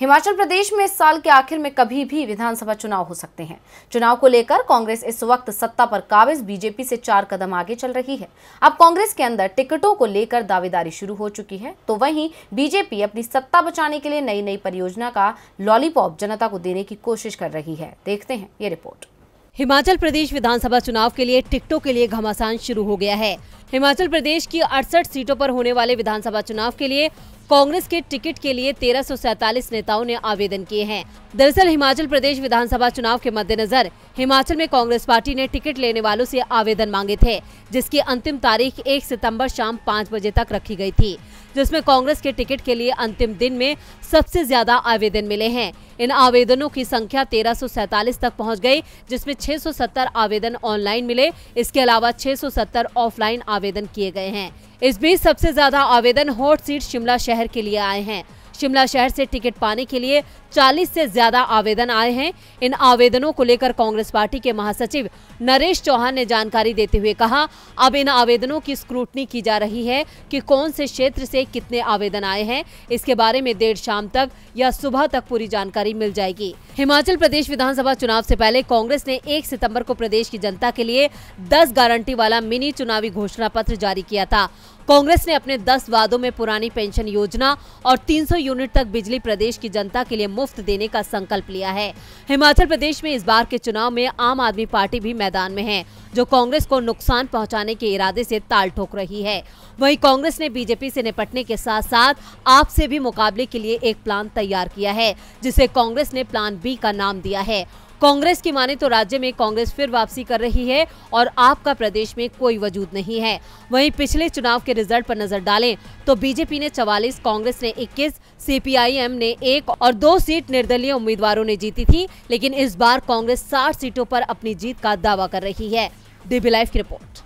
हिमाचल प्रदेश में इस साल के आखिर में कभी भी विधानसभा चुनाव हो सकते हैं चुनाव को लेकर कांग्रेस इस वक्त सत्ता पर काबिज बीजेपी से चार कदम आगे चल रही है अब कांग्रेस के अंदर टिकटों को लेकर दावेदारी शुरू हो चुकी है तो वहीं बीजेपी अपनी सत्ता बचाने के लिए नई नई परियोजना का लॉलीपॉप जनता को देने की कोशिश कर रही है देखते हैं ये रिपोर्ट हिमाचल प्रदेश विधानसभा चुनाव के लिए टिकटों के लिए घमासान शुरू हो गया है हिमाचल प्रदेश की अड़सठ सीटों पर होने वाले विधानसभा चुनाव के लिए कांग्रेस के टिकट के लिए तेरह नेताओं ने आवेदन किए हैं दरअसल हिमाचल प्रदेश विधानसभा चुनाव के मद्देनजर हिमाचल में कांग्रेस पार्टी ने टिकट लेने वालों से आवेदन मांगे थे जिसकी अंतिम तारीख 1 सितंबर शाम 5 बजे तक रखी गई थी जिसमें कांग्रेस के टिकट के लिए अंतिम दिन में सबसे ज्यादा आवेदन मिले हैं इन आवेदनों की संख्या तेरह तक पहुंच गई जिसमें 670 आवेदन ऑनलाइन मिले इसके अलावा 670 ऑफलाइन आवेदन किए गए हैं इस बीच सबसे ज्यादा आवेदन हॉट सीट शिमला शहर के लिए आए हैं शिमला शहर से टिकट पाने के लिए 40 से ज्यादा आवेदन आए हैं इन आवेदनों को लेकर कांग्रेस पार्टी के महासचिव नरेश चौहान ने जानकारी देते हुए कहा अब इन आवेदनों की स्क्रूटनी की जा रही है कि कौन से क्षेत्र से कितने आवेदन आए हैं इसके बारे में देर शाम तक या सुबह तक पूरी जानकारी मिल जाएगी हिमाचल प्रदेश विधानसभा चुनाव ऐसी पहले कांग्रेस ने एक सितम्बर को प्रदेश की जनता के लिए दस गारंटी वाला मिनी चुनावी घोषणा पत्र जारी किया था कांग्रेस ने अपने 10 वादों में पुरानी पेंशन योजना और 300 यूनिट तक बिजली प्रदेश की जनता के लिए मुफ्त देने का संकल्प लिया है हिमाचल प्रदेश में इस बार के चुनाव में आम आदमी पार्टी भी मैदान में है जो कांग्रेस को नुकसान पहुंचाने के इरादे से ताल ठोक रही है वहीं कांग्रेस ने बीजेपी से निपटने के साथ साथ आप से भी मुकाबले के लिए एक प्लान तैयार किया है जिसे कांग्रेस ने प्लान बी का नाम दिया है कांग्रेस की माने तो राज्य में कांग्रेस फिर वापसी कर रही है और आपका प्रदेश में कोई वजूद नहीं है वहीं पिछले चुनाव के रिजल्ट पर नजर डालें तो बीजेपी ने चवालीस कांग्रेस ने इक्कीस सीपीआईएम ने एक और दो सीट निर्दलीय उम्मीदवारों ने जीती थी लेकिन इस बार कांग्रेस साठ सीटों पर अपनी जीत का दावा कर रही है डीबी लाइव की रिपोर्ट